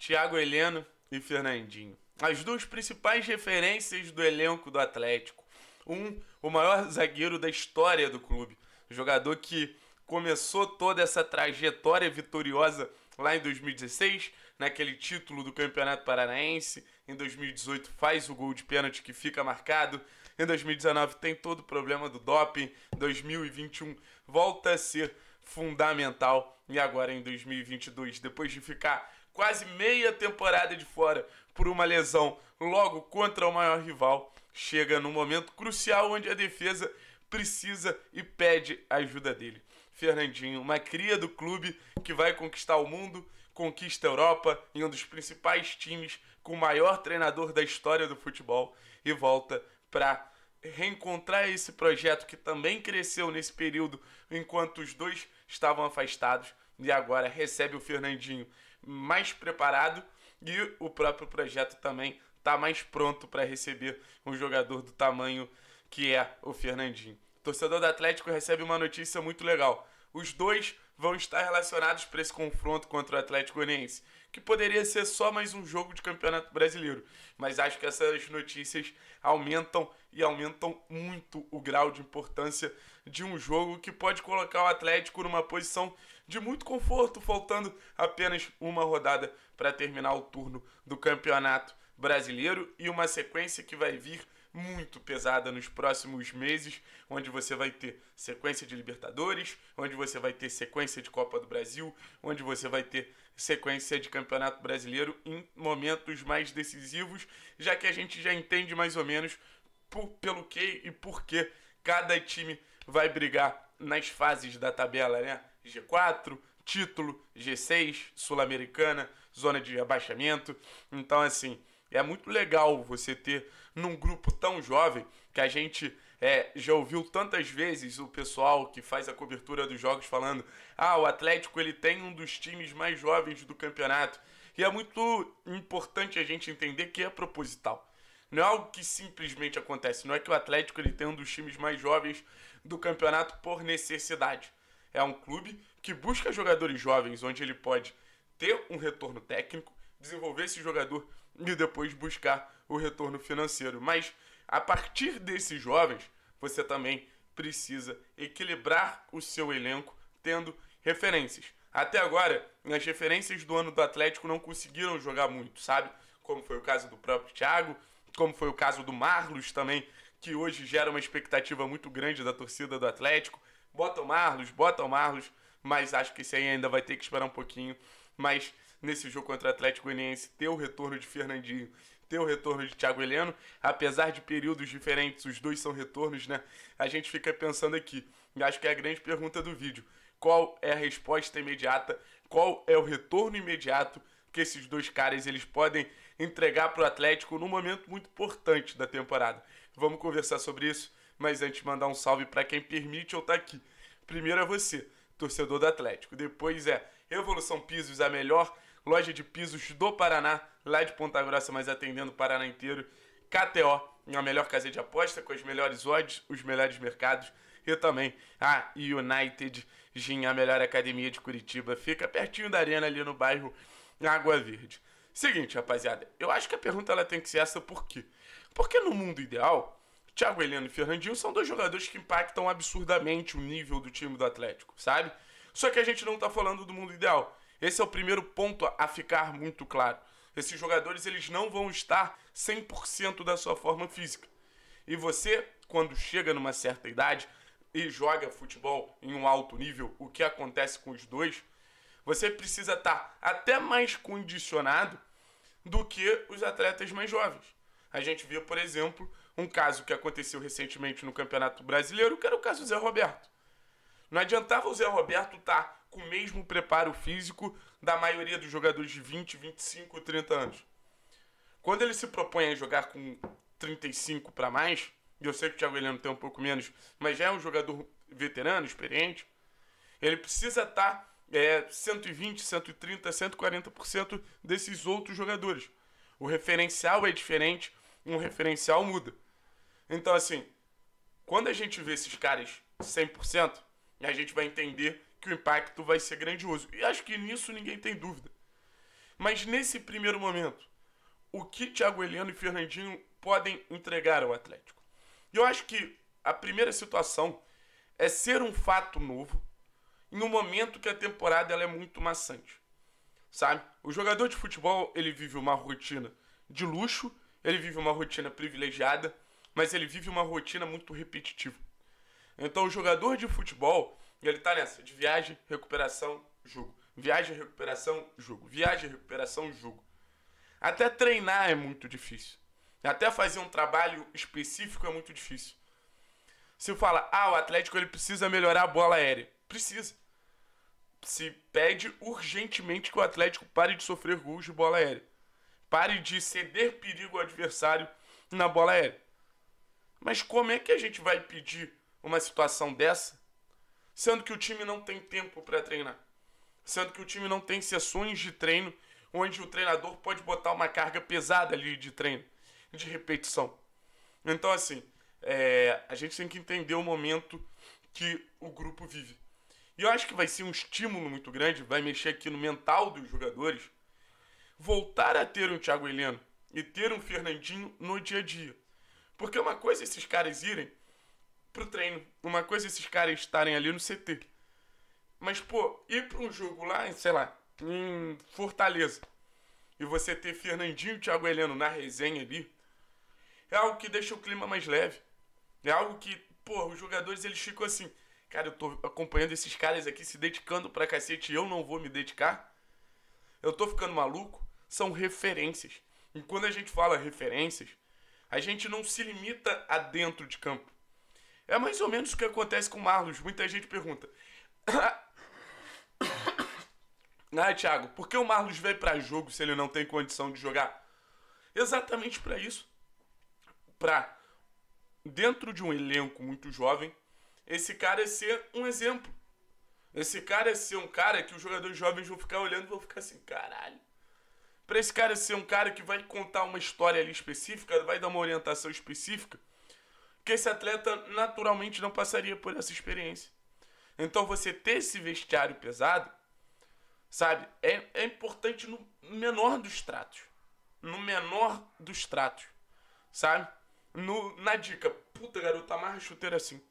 Thiago Heleno e Fernandinho. As duas principais referências do elenco do Atlético. Um, o maior zagueiro da história do clube. Jogador que começou toda essa trajetória vitoriosa lá em 2016, naquele título do Campeonato Paranaense. Em 2018 faz o gol de pênalti que fica marcado. Em 2019 tem todo o problema do doping. 2021 volta a ser fundamental. E agora em 2022, depois de ficar quase meia temporada de fora por uma lesão logo contra o maior rival, chega num momento crucial onde a defesa precisa e pede a ajuda dele. Fernandinho, uma cria do clube que vai conquistar o mundo, conquista a Europa em um dos principais times com o maior treinador da história do futebol e volta para reencontrar esse projeto que também cresceu nesse período enquanto os dois estavam afastados e agora recebe o Fernandinho mais preparado e o próprio projeto também está mais pronto para receber um jogador do tamanho que é o Fernandinho. O torcedor do Atlético recebe uma notícia muito legal. Os dois vão estar relacionados para esse confronto contra o Atlético Goianiense, que poderia ser só mais um jogo de Campeonato Brasileiro, mas acho que essas notícias aumentam e aumentam muito o grau de importância de um jogo que pode colocar o Atlético numa posição de muito conforto, faltando apenas uma rodada para terminar o turno do Campeonato Brasileiro e uma sequência que vai vir muito pesada nos próximos meses, onde você vai ter sequência de Libertadores, onde você vai ter sequência de Copa do Brasil, onde você vai ter sequência de Campeonato Brasileiro em momentos mais decisivos, já que a gente já entende mais ou menos por, pelo que e por que cada time vai brigar nas fases da tabela, né? G4, título, G6, Sul-Americana, zona de abaixamento. Então, assim, é muito legal você ter num grupo tão jovem que a gente é, já ouviu tantas vezes o pessoal que faz a cobertura dos jogos falando: ah, o Atlético ele tem um dos times mais jovens do campeonato. E é muito importante a gente entender que é proposital. Não é algo que simplesmente acontece. Não é que o Atlético ele tem um dos times mais jovens do campeonato por necessidade. É um clube que busca jogadores jovens onde ele pode ter um retorno técnico, desenvolver esse jogador e depois buscar o retorno financeiro. Mas a partir desses jovens, você também precisa equilibrar o seu elenco tendo referências. Até agora, as referências do ano do Atlético não conseguiram jogar muito, sabe? Como foi o caso do próprio Thiago, como foi o caso do Marlos também, que hoje gera uma expectativa muito grande da torcida do Atlético. Bota o Marlos, bota o Marlos, mas acho que esse aí ainda vai ter que esperar um pouquinho. Mas nesse jogo contra o Atlético Goianiense ter o retorno de Fernandinho, ter o retorno de Thiago Heleno, apesar de períodos diferentes, os dois são retornos, né? A gente fica pensando aqui, e acho que é a grande pergunta do vídeo, qual é a resposta imediata, qual é o retorno imediato que esses dois caras eles podem entregar para o Atlético num momento muito importante da temporada. Vamos conversar sobre isso, mas antes mandar um salve para quem permite eu estar tá aqui. Primeiro é você, torcedor do Atlético. Depois é Evolução Pisos, a melhor loja de pisos do Paraná, lá de Ponta Grossa, mas atendendo o Paraná inteiro. KTO, a melhor casa de aposta, com as melhores odds, os melhores mercados. E também a United Gin, a melhor academia de Curitiba. Fica pertinho da arena ali no bairro Água Verde. Seguinte, rapaziada, eu acho que a pergunta ela tem que ser essa por quê? Porque no mundo ideal, Thiago Heleno e Fernandinho são dois jogadores que impactam absurdamente o nível do time do Atlético, sabe? Só que a gente não tá falando do mundo ideal. Esse é o primeiro ponto a ficar muito claro. Esses jogadores eles não vão estar 100% da sua forma física. E você, quando chega numa certa idade e joga futebol em um alto nível, o que acontece com os dois, você precisa estar até mais condicionado do que os atletas mais jovens. A gente viu, por exemplo, um caso que aconteceu recentemente no Campeonato Brasileiro, que era o caso do Zé Roberto. Não adiantava o Zé Roberto estar com o mesmo preparo físico da maioria dos jogadores de 20, 25, 30 anos. Quando ele se propõe a jogar com 35 para mais, e eu sei que o Thiago Heleno tem um pouco menos, mas já é um jogador veterano, experiente, ele precisa estar tá, é, 120, 130, 140% desses outros jogadores. O referencial é diferente, um referencial muda. Então, assim, quando a gente vê esses caras 100%, a gente vai entender que o impacto vai ser grandioso. E acho que nisso ninguém tem dúvida. Mas nesse primeiro momento, o que Thiago Heleno e Fernandinho podem entregar ao Atlético? E eu acho que a primeira situação é ser um fato novo no momento que a temporada ela é muito maçante. Sabe? O jogador de futebol, ele vive uma rotina de luxo, ele vive uma rotina privilegiada, mas ele vive uma rotina muito repetitiva. Então, o jogador de futebol, e ele tá nessa, de viagem, recuperação, jogo. Viagem, recuperação, jogo. Viagem, recuperação, jogo. Até treinar é muito difícil. Até fazer um trabalho específico é muito difícil. Se fala, ah, o Atlético ele precisa melhorar a bola aérea. Precisa. Se pede urgentemente que o Atlético pare de sofrer gols de bola aérea. Pare de ceder perigo ao adversário na bola aérea. Mas como é que a gente vai pedir uma situação dessa sendo que o time não tem tempo para treinar, sendo que o time não tem sessões de treino onde o treinador pode botar uma carga pesada ali de treino, de repetição. Então, assim, é, a gente tem que entender o momento que o grupo vive. E eu acho que vai ser um estímulo muito grande, vai mexer aqui no mental dos jogadores. Voltar a ter um Thiago Heleno e ter um Fernandinho no dia a dia. Porque uma coisa é esses caras irem pro treino. Uma coisa é esses caras estarem ali no CT. Mas, pô, ir pra um jogo lá, sei lá, em Fortaleza. E você ter Fernandinho e Thiago Heleno na resenha ali. É algo que deixa o clima mais leve. É algo que, pô, os jogadores eles ficam assim. Cara, eu tô acompanhando esses caras aqui se dedicando pra cacete e eu não vou me dedicar. Eu tô ficando maluco. São referências. E quando a gente fala referências, a gente não se limita a dentro de campo. É mais ou menos o que acontece com o Marlos. Muita gente pergunta. ah, Thiago, por que o Marlos veio para jogo se ele não tem condição de jogar? Exatamente para isso. Para dentro de um elenco muito jovem, esse cara é ser um exemplo. Esse cara é ser um cara que os jogadores jovens vão ficar olhando e vão ficar assim, caralho. Para esse cara ser um cara que vai contar uma história ali específica, vai dar uma orientação específica, porque esse atleta naturalmente não passaria por essa experiência. Então você ter esse vestiário pesado, sabe, é, é importante no menor dos tratos. No menor dos tratos, sabe? No, na dica, puta garoto, amarra a chuteira assim.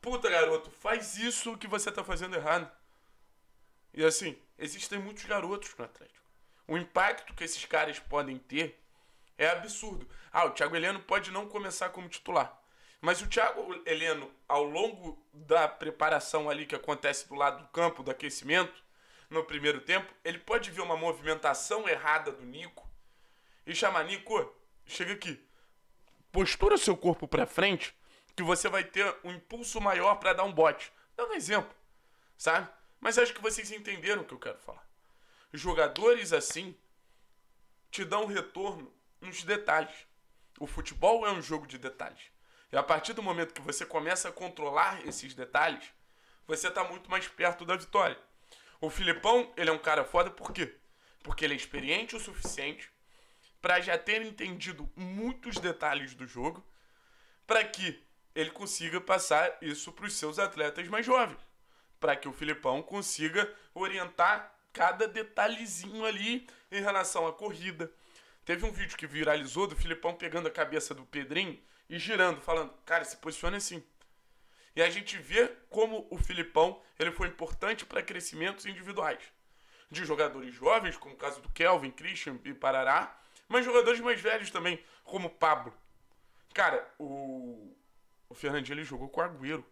Puta garoto, faz isso que você tá fazendo errado. E assim, existem muitos garotos no Atlético. O impacto que esses caras podem ter é absurdo. Ah, o Thiago Heleno pode não começar como titular. Mas o Thiago Heleno, ao longo da preparação ali que acontece do lado do campo, do aquecimento, no primeiro tempo, ele pode ver uma movimentação errada do Nico e chamar Nico, chega aqui. Postura seu corpo para frente que você vai ter um impulso maior para dar um bote. Dando um exemplo, sabe? Mas acho que vocês entenderam o que eu quero falar. Jogadores assim te dão retorno nos detalhes. O futebol é um jogo de detalhes. E a partir do momento que você começa a controlar esses detalhes, você está muito mais perto da vitória. O Filipão, ele é um cara foda por quê? Porque ele é experiente o suficiente para já ter entendido muitos detalhes do jogo, para que ele consiga passar isso para os seus atletas mais jovens, para que o Filipão consiga orientar cada detalhezinho ali em relação à corrida, Teve um vídeo que viralizou do Filipão pegando a cabeça do Pedrinho e girando, falando, cara, se posiciona assim. E a gente vê como o Filipão ele foi importante para crescimentos individuais. De jogadores jovens, como o caso do Kelvin, Christian e Parará, mas jogadores mais velhos também, como Pablo. Cara, o, o Fernandinho ele jogou com o Agüero.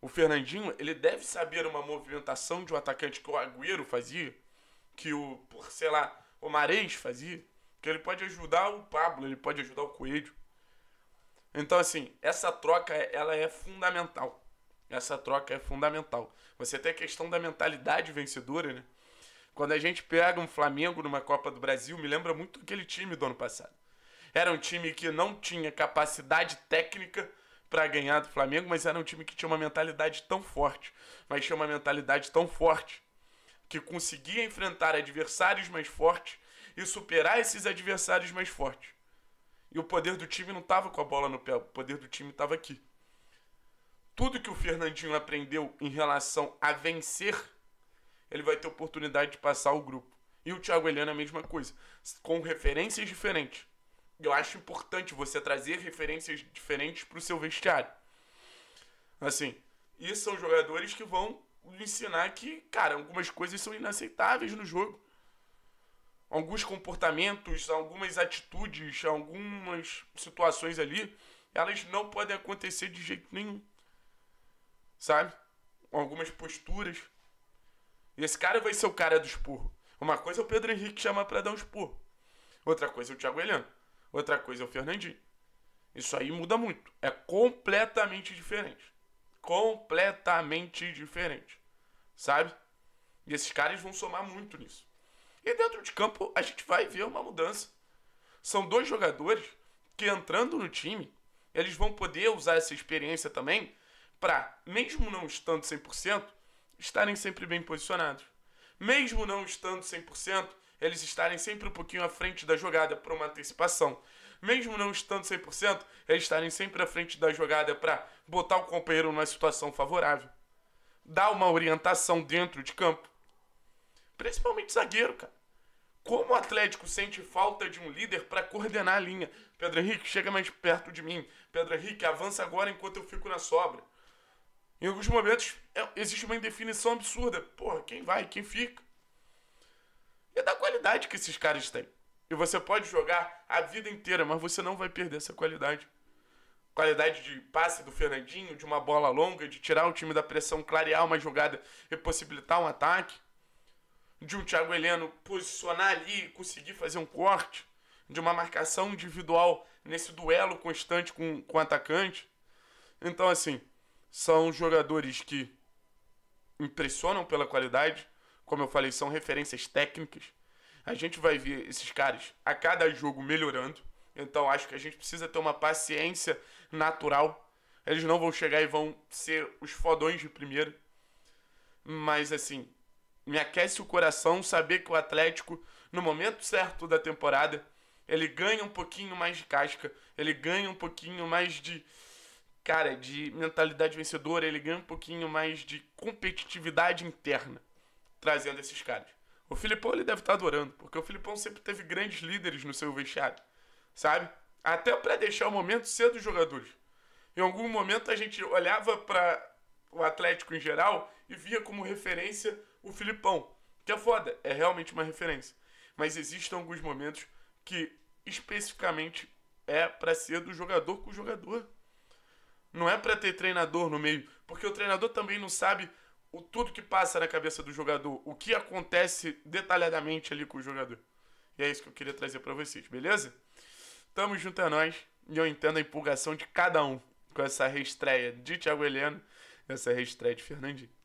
O Fernandinho ele deve saber uma movimentação de um atacante que o Agüero fazia, que o, por sei lá, o Marês fazia, que ele pode ajudar o Pablo, ele pode ajudar o Coelho. Então, assim, essa troca ela é fundamental. Essa troca é fundamental. Você tem a questão da mentalidade vencedora, né? Quando a gente pega um Flamengo numa Copa do Brasil, me lembra muito aquele time do ano passado. Era um time que não tinha capacidade técnica para ganhar do Flamengo, mas era um time que tinha uma mentalidade tão forte, mas tinha uma mentalidade tão forte que conseguia enfrentar adversários mais fortes e superar esses adversários mais fortes. E o poder do time não estava com a bola no pé, o poder do time estava aqui. Tudo que o Fernandinho aprendeu em relação a vencer, ele vai ter oportunidade de passar o grupo. E o Thiago Helena é a mesma coisa, com referências diferentes. Eu acho importante você trazer referências diferentes para o seu vestiário. Assim, e são jogadores que vão me ensinar que, cara, algumas coisas são inaceitáveis no jogo. Alguns comportamentos, algumas atitudes, algumas situações ali, elas não podem acontecer de jeito nenhum. Sabe? Algumas posturas. E esse cara vai ser o cara do esporro. Uma coisa é o Pedro Henrique chamar para dar um esporro. Outra coisa é o Thiago Heleno. Outra coisa é o Fernandinho. Isso aí muda muito. É completamente diferente completamente diferente, sabe? E esses caras vão somar muito nisso. E dentro de campo a gente vai ver uma mudança. São dois jogadores que entrando no time, eles vão poder usar essa experiência também para, mesmo não estando 100%, estarem sempre bem posicionados. Mesmo não estando 100%, eles estarem sempre um pouquinho à frente da jogada para uma antecipação mesmo não estando 100%, eles estarem sempre à frente da jogada para botar o companheiro numa situação favorável. Dar uma orientação dentro de campo. Principalmente zagueiro, cara. Como o Atlético sente falta de um líder para coordenar a linha? Pedro Henrique, chega mais perto de mim. Pedro Henrique, avança agora enquanto eu fico na sobra. Em alguns momentos é, existe uma indefinição absurda. Porra, quem vai, quem fica? E é da qualidade que esses caras têm. E você pode jogar a vida inteira, mas você não vai perder essa qualidade. Qualidade de passe do Fernandinho, de uma bola longa, de tirar o time da pressão, clarear uma jogada e possibilitar um ataque. De um Thiago Heleno posicionar ali e conseguir fazer um corte. De uma marcação individual nesse duelo constante com, com o atacante. Então, assim, são jogadores que impressionam pela qualidade. Como eu falei, são referências técnicas a gente vai ver esses caras a cada jogo melhorando. Então acho que a gente precisa ter uma paciência natural. Eles não vão chegar e vão ser os fodões de primeira. Mas assim, me aquece o coração saber que o Atlético, no momento certo da temporada, ele ganha um pouquinho mais de casca, ele ganha um pouquinho mais de cara, de mentalidade vencedora, ele ganha um pouquinho mais de competitividade interna trazendo esses caras. O Filipão ele deve estar tá adorando, porque o Filipão sempre teve grandes líderes no seu vestiário, sabe? Até para deixar o momento ser dos jogadores. Em algum momento a gente olhava para o Atlético em geral e via como referência o Filipão, que é foda, é realmente uma referência. Mas existem alguns momentos que especificamente é para ser do jogador com o jogador. Não é para ter treinador no meio, porque o treinador também não sabe o tudo que passa na cabeça do jogador, o que acontece detalhadamente ali com o jogador. E é isso que eu queria trazer para vocês, beleza? Tamo junto a é nós e eu entendo a empolgação de cada um com essa reestreia de Thiago Heleno, essa reestreia de Fernandinho.